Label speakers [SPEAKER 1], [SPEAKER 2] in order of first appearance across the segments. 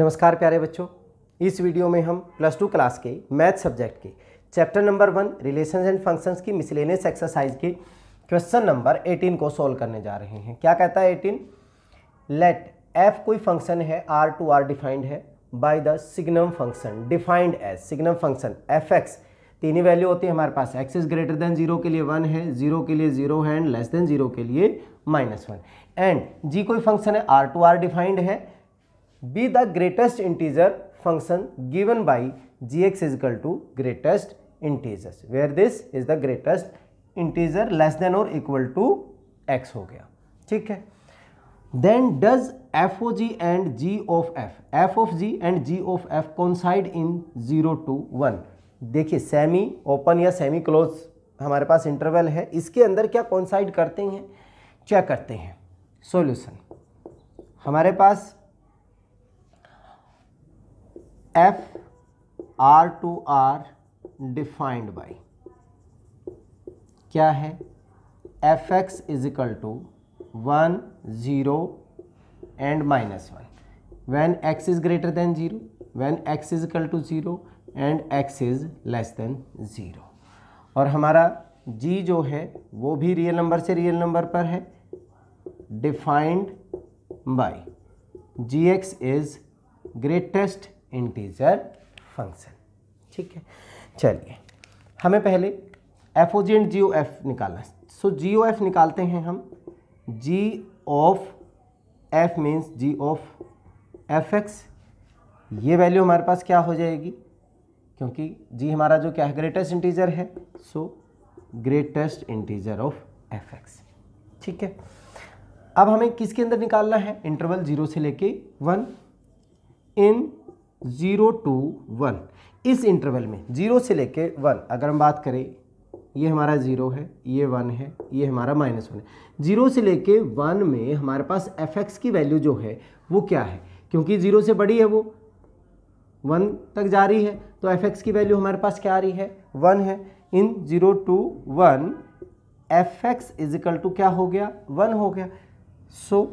[SPEAKER 1] नमस्कार प्यारे बच्चों इस वीडियो में हम प्लस टू क्लास के मैथ सब्जेक्ट के chapter number one relation and functions की मिसलेनियस एक्सरसाइज के क्वेश्चन नंबर 18 को सोल्व करने जा रहे हैं क्या कहता है 18 लेट एफ कोई फंक्शन है आर टू आर डिफाइंड है by the signum function defined as signum function f x तीन ही वैल्यू होती है हमारे पास x is greater than zero के लिए वन है जीरो के लिए जीरो है एंड लेस देन जीरो के लिए माइनस वन एंड जी कोई फंक्शन है आर टू आर डिफाइंड है be the greatest integer function given by ji X is equal to greatest integer where this is the greatest integer less than और equal to X हो गया ठीक है then does F O G and ji of F F of G and ji of F coincide in zero to one देखिए semi open या semi close हमारे पास interval है इसके अंदर क्या कॉन्साइड करते हैं चेक करते हैं सोल्यूशन हमारे पास f R to R defined by क्या है f x is equal to one zero and minus one when x is greater than zero when x is equal to zero and x is less than zero और हमारा g जो है वो भी real number से real number पर है defined by ji x is greatest integer function ठीक है चलिए हमें पहले एफ एफोजेंट जी ओ एफ निकालना सो जी ओ एफ निकालते हैं हम g of f means g of f x ये वैल्यू हमारे पास क्या हो जाएगी क्योंकि जी हमारा जो क्या है ग्रेटेस्ट इंटीजर है so greatest integer of f x ठीक है अब हमें किसके अंदर निकालना है इंटरवल जीरो से लेके one in zero to one इस इंटरवल में ज़ीरो से लेके वन अगर हम बात करें ये हमारा ज़ीरो है ये वन है ये हमारा माइनस वन है ज़ीरो से लेके वन में हमारे पास एफ एक्स की वैल्यू जो है वो क्या है क्योंकि ज़ीरो से बड़ी है वो वन तक जा रही है तो एफ एक्स की वैल्यू हमारे पास क्या आ रही है वन है in zero to one f x is equal to क्या हो गया वन हो गया so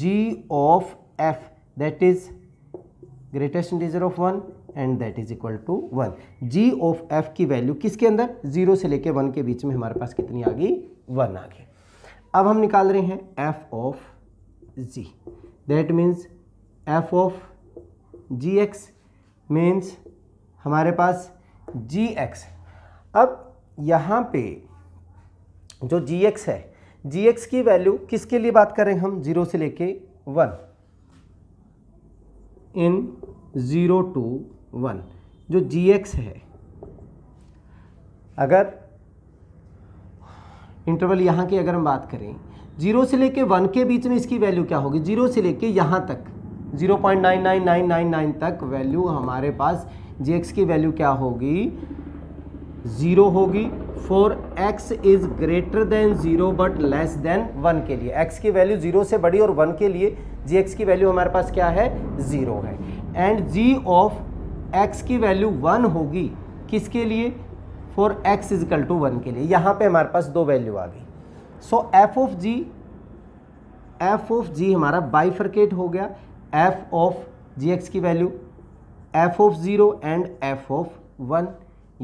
[SPEAKER 1] g of f that is greatest integer of one and that is equal to one g of f की वैल्यू किसके अंदर जीरो से लेके वन के बीच में हमारे पास कितनी आ गई वन आ गई अब हम निकाल रहे हैं f of g that means f of g x means हमारे पास जी एक्स अब यहाँ पे जो जी एक्स है जी एक्स की वैल्यू किसके लिए बात कर रहे हैं हम जीरो से लेके one in zero to one जो जी एक्स है अगर इंटरवल यहाँ की अगर हम बात करें जीरो से लेके वन के बीच में इसकी वैल्यू क्या होगी जीरो से लेके यहाँ तक zero point nine nine nine nine nine तक वैल्यू हमारे पास जी एक्स की वैल्यू क्या होगी ज़ीरो होगी for x is greater than zero but less than one के लिए एक्स की वैल्यू ज़ीरो से बड़ी और वन के लिए जी एक्स की वैल्यू हमारे पास क्या है ज़ीरो है एंड जी ऑफ एक्स की वैल्यू वन होगी किसके लिए for x is equal to one के लिए यहाँ पे हमारे पास दो वैल्यू आ गई so f of g f of g हमारा बाइफर्केट हो गया एफ ऑफ जी एक्स की value f of zero and f of one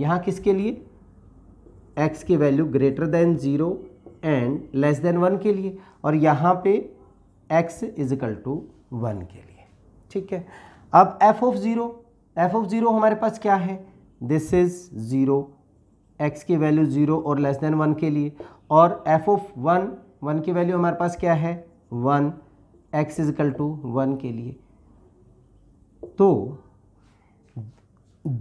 [SPEAKER 1] यहाँ किसके लिए एक्स की value greater than zero and less than one के लिए और यहाँ पे एक्स इजिकल टू वन के लिए ठीक है अब f of zero f of zero हमारे पास क्या है दिस इज़ ज़ीरो एक्स की वैल्यू ज़ीरो और लेस देन वन के लिए और एफ ऑफ वन वन की वैल्यू हमारे पास क्या है one x is equal to one के लिए तो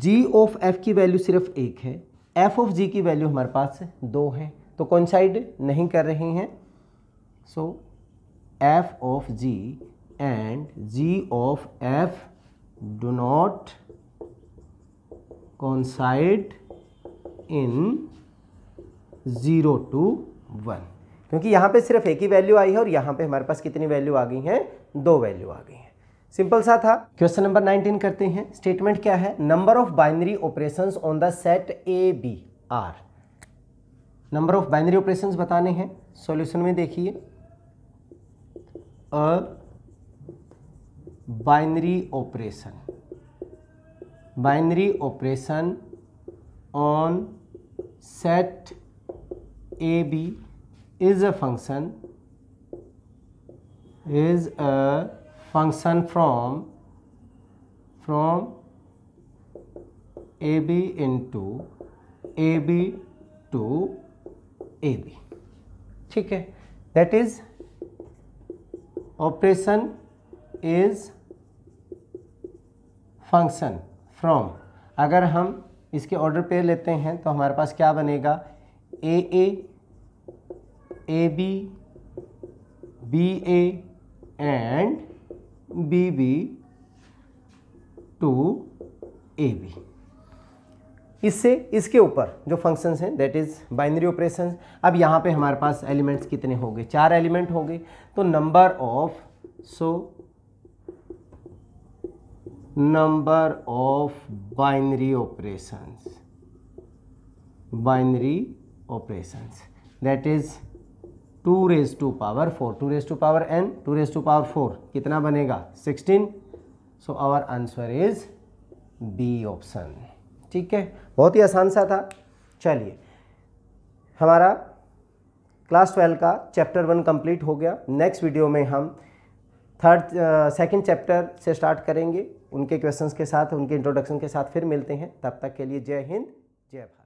[SPEAKER 1] जी ऑफ एफ की वैल्यू सिर्फ एक है एफ ऑफ जी की वैल्यू हमारे पास दो है तो साइड नहीं कर रही हैं सो so, f of g and g of f do not coincide in 0 to 1 क्योंकि यहाँ पे सिर्फ एक ही वैल्यू आई है और यहाँ पे हमारे पास कितनी वैल्यू आ गई हैं दो वैल्यू आ गई हैं सिंपल सा था क्वेश्चन नंबर 19 करते हैं स्टेटमेंट क्या है number of binary operations on the set A B are number of binary operations बताने हैं सॉल्यूशन में देखिए a binary operation binary operation on set AB is a function is a function from from AB into AB to AB ठीक है that is operation is function from अगर हम इसके order pair लेते हैं तो हमारे पास क्या बनेगा A A A B B A and B B to A B इससे इसके ऊपर जो फंक्शंस हैं दैट इज़ बाइनरी ऑपरेशन अब यहाँ पे हमारे पास एलिमेंट्स कितने हो गए चार एलिमेंट हो गए तो number of so number of binary operations binary operations that is two raise to power four two raise to power n two raise to power four कितना बनेगा sixteen so our answer is B option ठीक है बहुत ही आसान सा था चलिए हमारा क्लास ट्वेल्व का चैप्टर वन कंप्लीट हो गया नेक्स्ट वीडियो में हम थर्ड सेकंड चैप्टर से स्टार्ट करेंगे उनके क्वेश्चंस के साथ उनके इंट्रोडक्शन के साथ फिर मिलते हैं तब तक के लिए जय हिंद जय भारत